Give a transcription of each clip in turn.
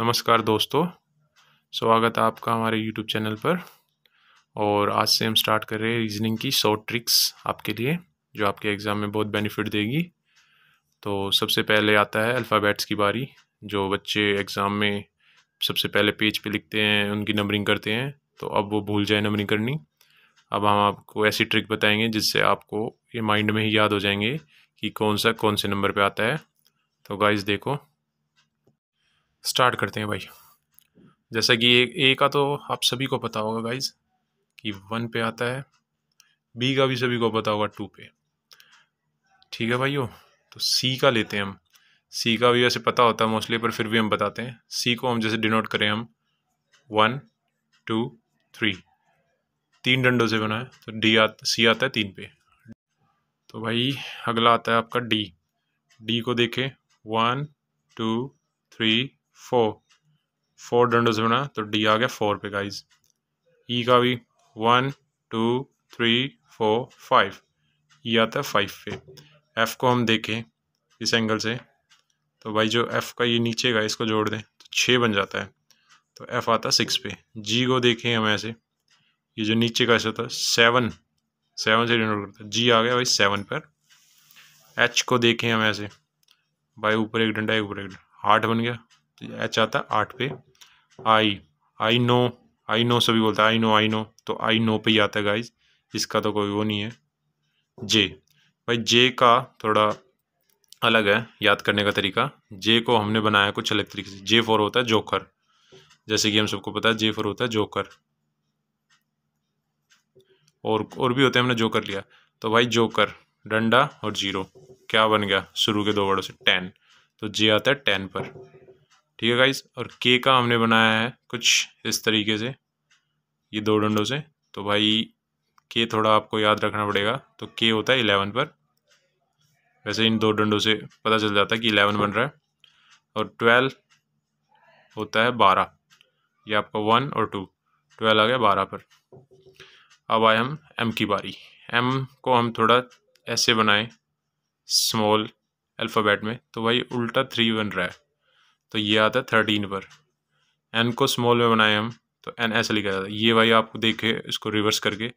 नमस्कार दोस्तों स्वागत है आपका हमारे यूट्यूब चैनल पर और आज से हम स्टार्ट कर रहे हैं रीजनिंग की सौ ट्रिक्स आपके लिए जो आपके एग्ज़ाम में बहुत बेनिफिट देगी तो सबसे पहले आता है अल्फ़ाबेट्स की बारी जो बच्चे एग्ज़ाम में सबसे पहले पेज पे लिखते हैं उनकी नंबरिंग करते हैं तो अब वो भूल जाए नंबरिंग करनी अब हम आपको ऐसी ट्रिक बताएँगे जिससे आपको ये माइंड में ही याद हो जाएंगे कि कौन सा कौन से नंबर पर आता है तो गाइज़ देखो स्टार्ट करते हैं भाई जैसा कि ए ए का तो आप सभी को पता होगा गाइज कि वन पे आता है बी का भी सभी को पता होगा टू पे ठीक है भाइयों तो सी का लेते हैं हम सी का भी वैसे पता होता है मोस्टली पर फिर भी हम बताते हैं सी को हम जैसे डिनोट करें हम वन टू थ्री तीन डंडों से बना है तो डी आ सी आता है तीन पे तो भाई अगला आता है आपका डी डी को देखें one two three four four डंडों से बना तो डी आ गया फोर पे गाइज ई e का भी one two three four five E आता है फाइव पे एफ़ को हम देखें इस एंगल से तो भाई जो एफ़ का ये नीचे का इसको जोड़ दें तो छः बन जाता है तो एफ़ आता है सिक्स पे जी को देखें हम ऐसे ये जो नीचे का ऐसा होता है सेवन सेवन से डिनोट करता है जी आ गया भाई सेवन पर एच को देखें हम ऐसे भाई ऊपर एक डंडा एक ऊपर एक डंडा आठ बन गया एच आता है आठ पे आई आई नो आई नो सभी बोलता है आई नो आई नो तो आई नो पे ही आता है गाइज इसका तो कोई वो नहीं है जे भाई जे का थोड़ा अलग है याद करने का तरीका जे को हमने बनाया कुछ अलग तरीके से जे फोर होता है जोकर जैसे कि हम सबको पता है जे फोर होता है जोकर और और भी होते हैं हमने जोकर लिया तो भाई जोकर डंडा और जीरो क्या बन गया शुरू के दो वर्डों से टेन तो जे आता है टेन पर ठीक है गाइज और के का हमने बनाया है कुछ इस तरीके से ये दो डंडों से तो भाई के थोड़ा आपको याद रखना पड़ेगा तो के होता है इलेवन पर वैसे इन दो डंडों से पता चल जाता है कि इलेवन बन रहा है और ट्वेल्व होता है बारह ये आपका वन और टू ट्वेल्व आ गया बारह पर अब आए हम एम की बारी एम को हम थोड़ा ऐसे बनाएं स्मॉल अल्फ़ाबेट में तो भाई उल्टा थ्री बन रहा है तो ये आता है थर्टीन पर एन को स्मॉल में बनाए हम तो एन ऐसे लिखा जाता है ये भाई आपको देखे इसको रिवर्स करके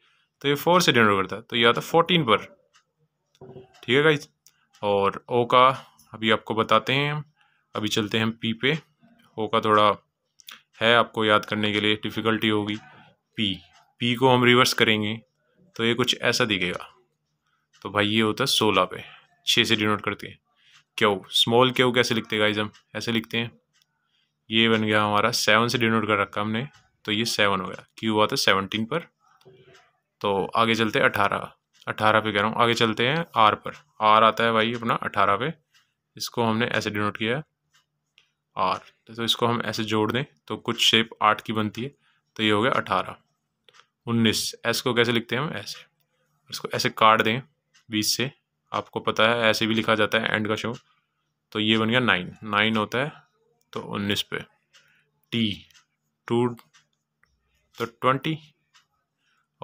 तो ये फोर से डिनोट करता है तो ये आता है फोर्टीन पर ठीक है भाई और ओ का अभी आपको बताते हैं अभी चलते हैं पी पे ओ का थोड़ा है आपको याद करने के लिए डिफ़िकल्टी होगी पी पी को हम रिवर्स करेंगे तो ये कुछ ऐसा दिखेगा तो भाई ये होता है सोलह पे छः से डिनोट करती है क्यू स्मॉल क्यू कैसे लिखते हैं गाइज हम ऐसे लिखते हैं ये बन गया हमारा सेवन से डिनोट कर रखा हमने तो ये सेवन हो गया क्यू हुआ था तो सेवनटीन पर तो आगे चलते हैं अठारह अठारह पे कह रहा हूँ आगे चलते हैं आर पर आर आता है भाई अपना अठारह पे इसको हमने ऐसे डिनोट किया है आर तो इसको हम ऐसे जोड़ दें तो कुछ शेप आठ की बनती है तो ये हो गया अठारह उन्नीस एस को कैसे लिखते हैं हम ऐसे इसको ऐसे काट दें बीस से आपको पता है ऐसे भी लिखा जाता है एंड का शो तो ये बन गया नाइन नाइन होता है तो उन्नीस पे टी टू तो ट्वेंटी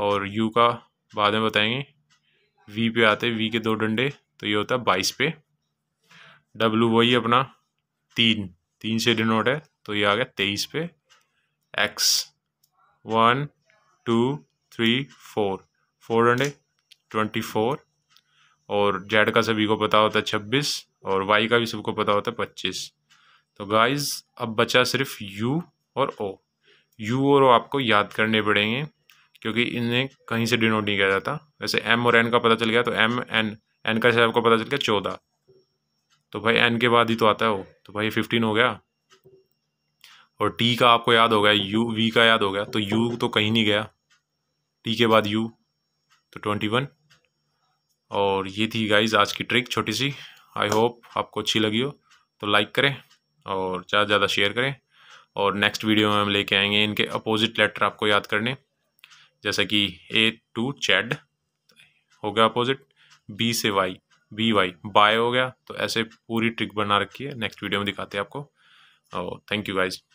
और यू का बाद में बताएंगे वी पे आते वी के दो डंडे तो ये होता है बाईस पे डब्लू वही अपना तीन तीन से डिनोट है तो ये आ गया तेईस पे X one two three four four डंडे ट्वेंटी फोर और जेड का सभी को पता होता है छब्बीस और वाई का भी सबको पता होता है पच्चीस तो गाइस अब बचा सिर्फ यू और ओ यू और ओ आपको याद करने पड़ेंगे क्योंकि इन्हें कहीं से डिनोट नहीं किया जाता वैसे एम और एन का पता चल गया तो एम एन एन का शायद आपको पता चल गया चौदह तो भाई एन के बाद ही तो आता है वो तो भाई फिफ्टीन हो गया और टी का आपको याद हो गया यू वी का याद हो गया तो यू तो कहीं नहीं गया टी के बाद यू तो ट्वेंटी वन और ये थी गाइज आज की ट्रिक छोटी सी आई होप आपको अच्छी लगी हो तो लाइक करें और ज़्यादा से ज़्यादा शेयर करें और नेक्स्ट वीडियो में हम लेके आएंगे इनके अपोजिट लेटर आपको याद करने जैसे कि ए टू चैड हो गया अपोजिट बी से वाई बी वाई बाय हो गया तो ऐसे पूरी ट्रिक बना रखी है नेक्स्ट वीडियो में दिखाते हैं आपको और थैंक यू गाइज़